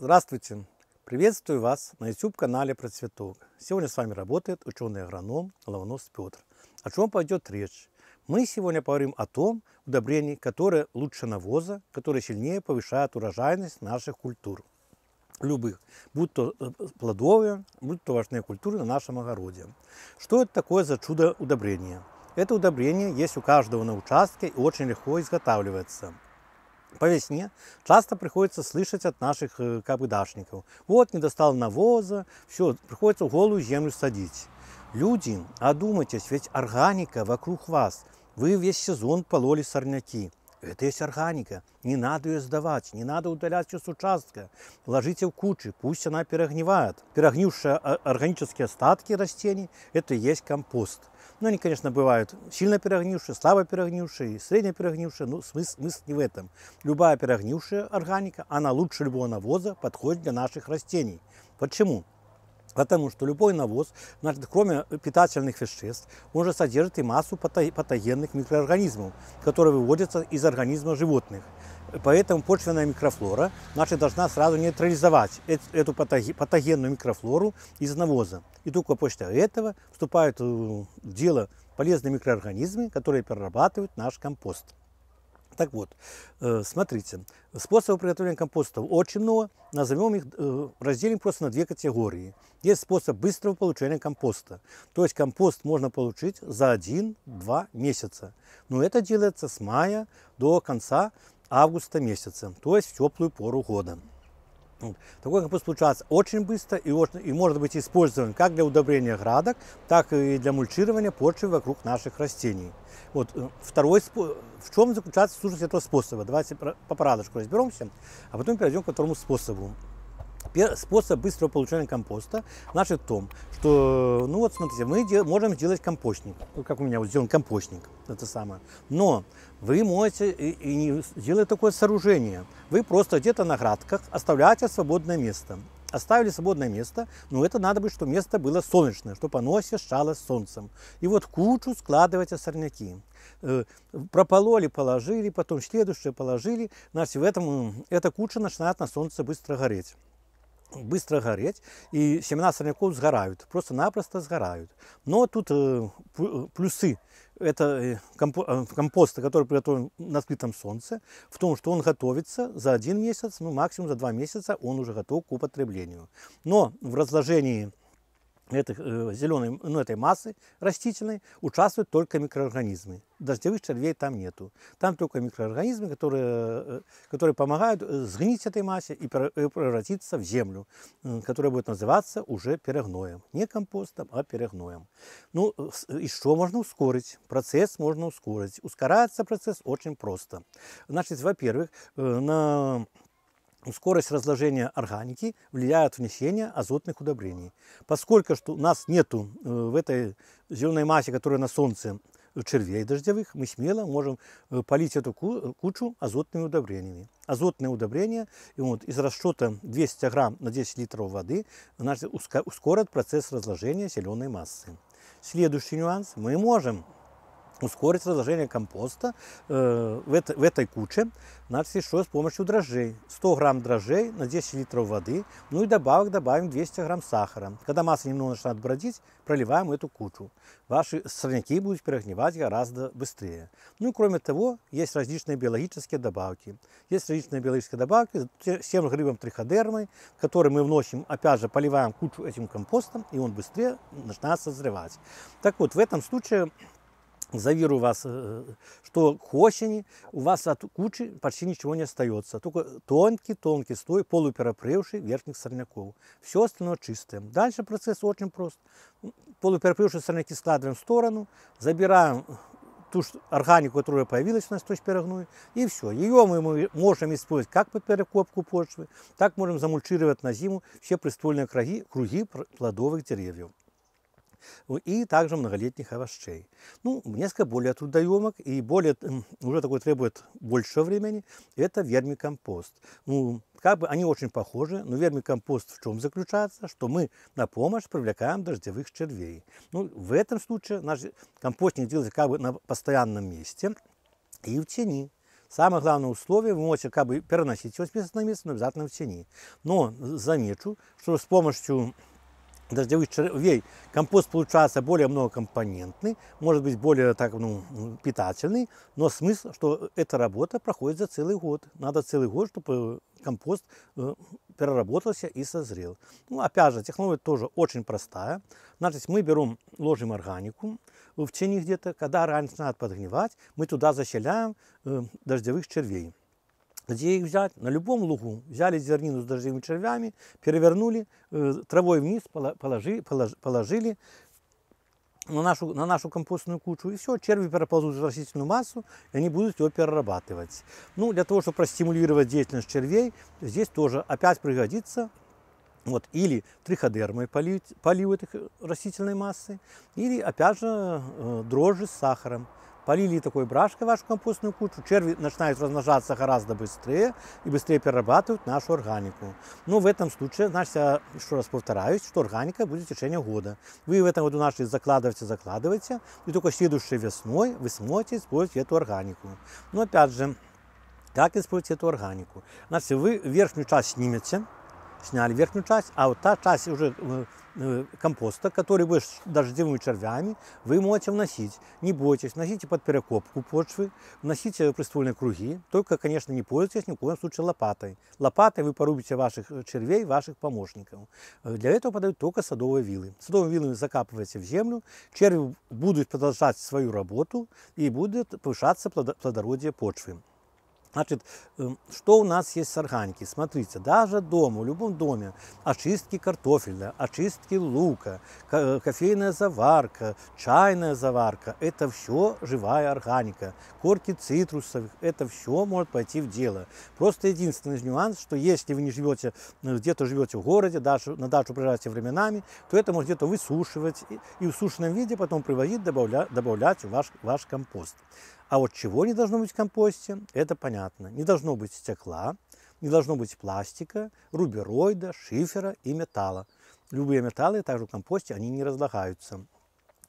Здравствуйте! Приветствую вас на YouTube-канале про Сегодня с вами работает ученый-агроном Ломонос Петр. О чем пойдет речь? Мы сегодня поговорим о том удобрении, которое лучше навоза, которое сильнее повышает урожайность наших культур. Любых, будь то э, плодовые, будь то важные культуры на нашем огороде. Что это такое за чудо удобрение? Это удобрение есть у каждого на участке и очень легко изготавливается – по весне часто приходится слышать от наших э, кабыдашников: Вот, не достал навоза, все, приходится голую землю садить. Люди, одумайтесь, ведь органика вокруг вас. Вы весь сезон пололи сорняки. Это есть органика. Не надо ее сдавать, не надо удалять ее с участка. Ложите в кучи, пусть она перегнивает. Перегнившие а, органические остатки растений – это и есть компост. Но ну, они, конечно, бывают сильно перегнившие, слабо перегнившие, средне перегнившие, но смысл, смысл не в этом. Любая перегнившая органика, она лучше любого навоза подходит для наших растений. Почему? Потому что любой навоз, значит, кроме питательных веществ, он же содержит и массу патогенных микроорганизмов, которые выводятся из организма животных. Поэтому почвенная микрофлора значит, должна сразу нейтрализовать эту патогенную микрофлору из навоза. И только после этого вступают э, в дело полезные микроорганизмы, которые перерабатывают наш компост. Так вот, э, смотрите, способы приготовления компостов очень много. Назовем их, э, разделим просто на две категории. Есть способ быстрого получения компоста. То есть компост можно получить за 1-2 месяца. Но это делается с мая до конца августа месяца, то есть в теплую пору года. Ну, Такой компост получается очень быстро и, очень, и может быть использован как для удобрения градок, так и для мульчирования почвы вокруг наших растений. Вот э, второй в чем заключается сущность этого способа? Давайте по парадочку разберемся, а потом перейдем к второму способу. Способ быстрого получения компоста значит в том, что, ну вот смотрите, мы дел, можем сделать компостник, как у меня вот сделан компостник, это самое. Но вы можете и, и не сделать такое сооружение. Вы просто где-то на градках оставляете свободное место. Оставили свободное место, но это надо быть, чтобы место было солнечное, чтобы оно освещало солнцем. И вот кучу складывайте сорняки. Э, пропололи, положили, потом следующее положили. Значит, в этом эта куча начинает на солнце быстро гореть быстро гореть, и семена сорняков сгорают, просто-напросто сгорают. Но тут э, э плюсы это э, э, компоста, который приготовлен на открытом солнце, в том, что он готовится за один месяц, ну максимум за два месяца он уже готов к употреблению. Но в разложении этой э, зеленой, ну, этой массы растительной участвуют только микроорганизмы. Дождевых червей там нету. Там только микроорганизмы, которые, э, которые помогают э, сгнить этой массе и превратиться в землю, которая будет называться уже перегноем. Не компостом, а перегноем. Ну, и что можно ускорить? Процесс можно ускорить. Ускоряется процесс очень просто. Значит, во-первых, на скорость разложения органики влияет внесение азотных удобрений. Поскольку что у нас нету э, в этой зеленой массе, которая на солнце, э, червей дождевых, мы смело можем э, полить эту кучу азотными удобрениями. Азотные удобрения вот, из расчета 200 грамм на 10 литров воды ускорят процесс разложения зеленой массы. Следующий нюанс. Мы можем ускорить разложение компоста э, в, это, в этой куче, значит, еще с помощью дрожжей. 100 грамм дрожжей на 10 литров воды, ну и добавок добавим 200 грамм сахара. Когда масса немного начинает бродить, проливаем эту кучу. Ваши сорняки будут перегнивать гораздо быстрее. Ну и кроме того, есть различные биологические добавки. Есть различные биологические добавки с тем грибом триходермой, который мы вносим, опять же, поливаем кучу этим компостом, и он быстрее начинает созревать. Так вот, в этом случае Заверю вас, э, что к осени у вас от кучи почти ничего не остается. Только тонкий-тонкий слой полуперепревший верхних сорняков. Все остальное чистое. Дальше процесс очень прост. Полуперепревшие сорняки складываем в сторону, забираем ту органику, которая появилась у на сточке перегной, и все. Ее мы можем использовать как под перекопку почвы, так можем замульчировать на зиму все приствольные круги, круги плодовых деревьев и также многолетних овощей. Ну, несколько более трудоемок и более, уже такой требует больше времени, это вермикомпост. Ну, как бы они очень похожи, но вермикомпост в чем заключается? Что мы на помощь привлекаем дождевых червей. Ну, в этом случае наш компостник делается как бы на постоянном месте и в тени. Самое главное условие, вы можете как бы переносить его с места на место, но обязательно в тени. Но замечу, что с помощью дождевых червей компост получается более многокомпонентный, может быть более так, ну, питательный, но смысл, что эта работа проходит за целый год. Надо целый год, чтобы э, компост э, переработался и созрел. Ну, опять же, технология тоже очень простая. Значит, мы берем, ложим органику в тени где-то, когда раньше начинает подгнивать, мы туда заселяем э, дождевых червей где их взять? На любом лугу. Взяли зернину с дождевыми червями, перевернули, э, травой вниз положи, положи, положили на нашу, на нашу компостную кучу, и все, черви переползут в растительную массу, и они будут его перерабатывать. Ну, для того, чтобы простимулировать деятельность червей, здесь тоже опять пригодится вот, или триходермой полив, полив этой растительной массы, или, опять же, э, дрожжи с сахаром. Полили такой брашкой вашу компостную кучу, черви начинают размножаться гораздо быстрее и быстрее перерабатывают нашу органику. Но в этом случае, значит, я еще раз повторяюсь, что органика будет в течение года. Вы в этом году нашли, закладываете, закладываете, и только следующей весной вы сможете использовать эту органику. Но опять же, как использовать эту органику? Значит, вы верхнюю часть снимете, сняли верхнюю часть, а вот та часть уже э, э, компоста, который вы дождевыми червями, вы можете вносить. Не бойтесь, вносите под перекопку почвы, вносите приствольные круги, только, конечно, не пользуйтесь ни в коем случае лопатой. Лопатой вы порубите ваших э, червей, ваших помощников. Для этого подают только садовые вилы. Садовые вилы закапываете в землю, черви будут продолжать свою работу и будет повышаться плодородие почвы. Значит, эм, что у нас есть с органики? Смотрите, даже дома, в любом доме, очистки картофеля, очистки лука, э, кофейная заварка, чайная заварка, это все живая органика. Корки цитрусовых, это все может пойти в дело. Просто единственный нюанс, что если вы не живете, э, где-то живете в городе, даже на дачу приезжаете временами, то это может где-то высушивать и, и в сушеном виде потом привозить, добавля, добавлять в ваш, ваш компост. А вот чего не должно быть в компосте, это понятно. Не должно быть стекла, не должно быть пластика, рубероида, шифера и металла. Любые металлы, также в компосте, они не разлагаются.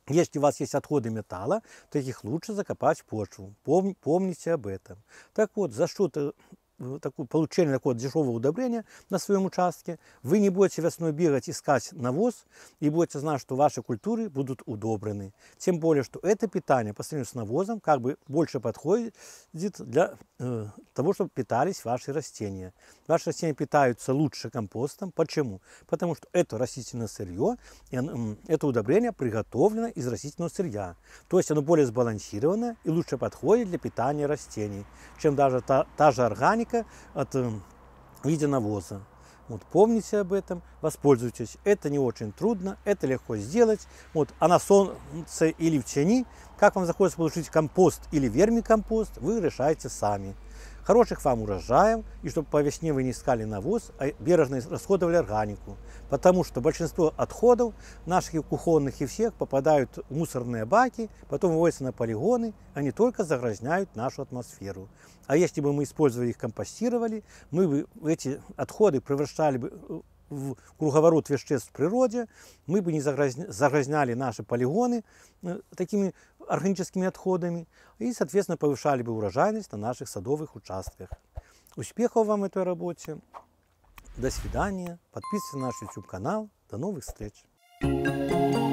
Если у вас есть отходы металла, то их лучше закопать в почву. Помните об этом. Так вот, за что то ну, такую, получение такого дешевого удобрения на своем участке, вы не будете весной бегать, искать навоз и будете знать, что ваши культуры будут удобрены. Тем более, что это питание по сравнению с навозом как бы больше подходит для э, того, чтобы питались ваши растения. Ваши растения питаются лучше компостом. Почему? Потому что это растительное сырье, и оно, это удобрение приготовлено из растительного сырья. То есть оно более сбалансированное и лучше подходит для питания растений, чем даже та, та же органика, пластика от эм, навоза. Вот помните об этом, воспользуйтесь. Это не очень трудно, это легко сделать. Вот, а на солнце или в тени, как вам захочется получить компост или вермикомпост, вы решаете сами. Хороших вам урожаев, и чтобы по весне вы не искали навоз, а бережно расходовали органику. Потому что большинство отходов наших кухонных и всех попадают в мусорные баки, потом выводятся на полигоны, они только загрязняют нашу атмосферу. А если бы мы использовали их, компостировали, мы бы эти отходы превращали бы э, в круговорот веществ в природе, мы бы не загрязняли наши полигоны э, такими органическими отходами и, соответственно, повышали бы урожайность на наших садовых участках. Успехов вам в этой работе. До свидания. Подписывайтесь на наш YouTube канал. До новых встреч. thank you